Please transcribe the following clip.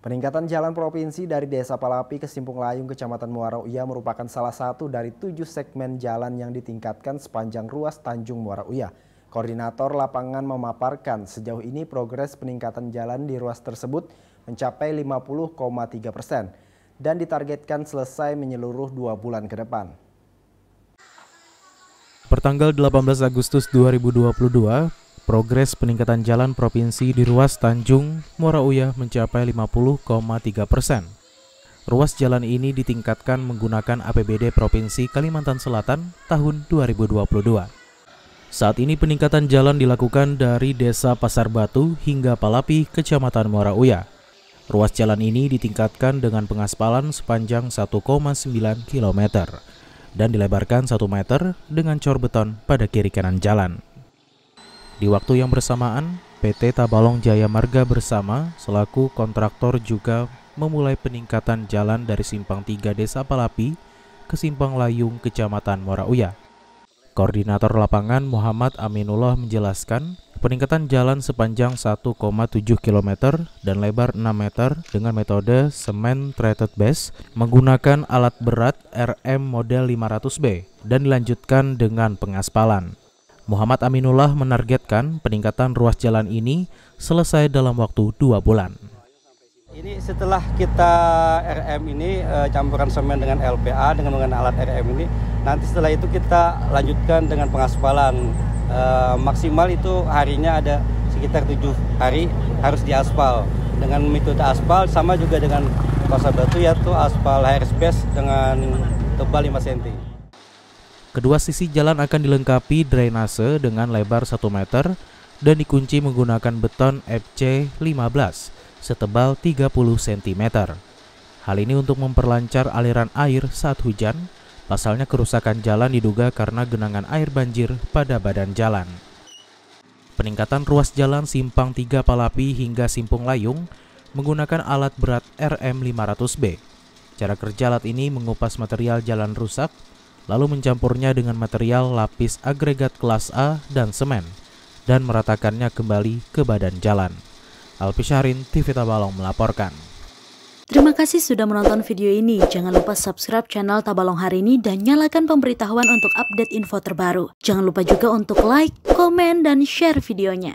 Peningkatan jalan provinsi dari Desa Palapi ke Simpung Layung, Kecamatan Muara Uya merupakan salah satu dari tujuh segmen jalan yang ditingkatkan sepanjang ruas Tanjung Muara Uya. Koordinator lapangan memaparkan sejauh ini progres peningkatan jalan di ruas tersebut mencapai 50,3 persen dan ditargetkan selesai menyeluruh dua bulan ke depan. Pertanggal 18 Agustus 2022, Progres peningkatan jalan provinsi di ruas Tanjung Morauya mencapai 50,3 persen. Ruas jalan ini ditingkatkan menggunakan APBD Provinsi Kalimantan Selatan tahun 2022. Saat ini peningkatan jalan dilakukan dari Desa Pasar Batu hingga Palapi, Kecamatan Morauya. Ruas jalan ini ditingkatkan dengan pengaspalan sepanjang 1,9 km dan dilebarkan 1 meter dengan cor beton pada kiri kanan jalan. Di waktu yang bersamaan, PT Tabalong Jaya Marga bersama selaku kontraktor juga memulai peningkatan jalan dari simpang 3 Desa Palapi ke simpang Layung, Kecamatan Muara Uya. Koordinator lapangan Muhammad Aminullah menjelaskan, peningkatan jalan sepanjang 1,7 km dan lebar 6 meter dengan metode semen treated base menggunakan alat berat RM model 500B dan dilanjutkan dengan pengaspalan. Muhammad Aminullah menargetkan peningkatan ruas jalan ini selesai dalam waktu dua bulan. Ini setelah kita RM ini eh, campuran semen dengan LPA dengan menggunakan alat RM ini, nanti setelah itu kita lanjutkan dengan pengaspalan e, maksimal itu harinya ada sekitar tujuh hari harus diaspal dengan metode aspal sama juga dengan pasar batu yaitu aspal space dengan tebal 5 cm. Kedua sisi jalan akan dilengkapi drainase dengan lebar 1 meter dan dikunci menggunakan beton FC15 setebal 30 cm. Hal ini untuk memperlancar aliran air saat hujan, pasalnya kerusakan jalan diduga karena genangan air banjir pada badan jalan. Peningkatan ruas jalan Simpang Tiga Palapi hingga Simpung Layung menggunakan alat berat RM500B. Cara kerja alat ini mengupas material jalan rusak lalu mencampurnya dengan material lapis agregat kelas A dan semen, dan meratakannya kembali ke badan jalan. Alpi Syahrin, TV Tabalong melaporkan. Terima kasih sudah menonton video ini. Jangan lupa subscribe channel Tabalong hari ini dan nyalakan pemberitahuan untuk update info terbaru. Jangan lupa juga untuk like, komen, dan share videonya.